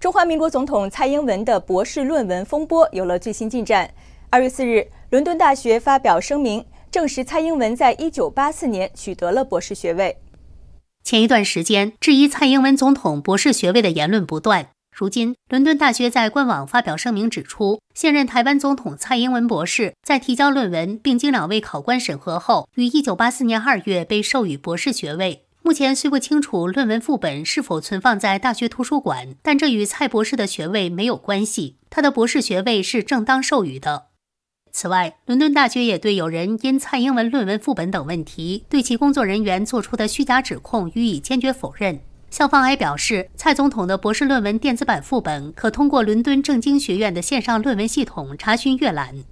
中华民国总统蔡英文的博士论文风波有了最新进展。二月四日，伦敦大学发表声明，证实蔡英文在一九八四年取得了博士学位。前一段时间，质疑蔡英文总统博士学位的言论不断。如今，伦敦大学在官网发表声明，指出现任台湾总统蔡英文博士在提交论文，并经两位考官审核后，于一九八四年二月被授予博士学位。目前虽不清楚论文副本是否存放在大学图书馆，但这与蔡博士的学位没有关系。他的博士学位是正当授予的。此外，伦敦大学也对有人因蔡英文论文副本等问题对其工作人员做出的虚假指控予以坚决否认。校方还表示，蔡总统的博士论文电子版副本可通过伦敦政经学院的线上论文系统查询阅览。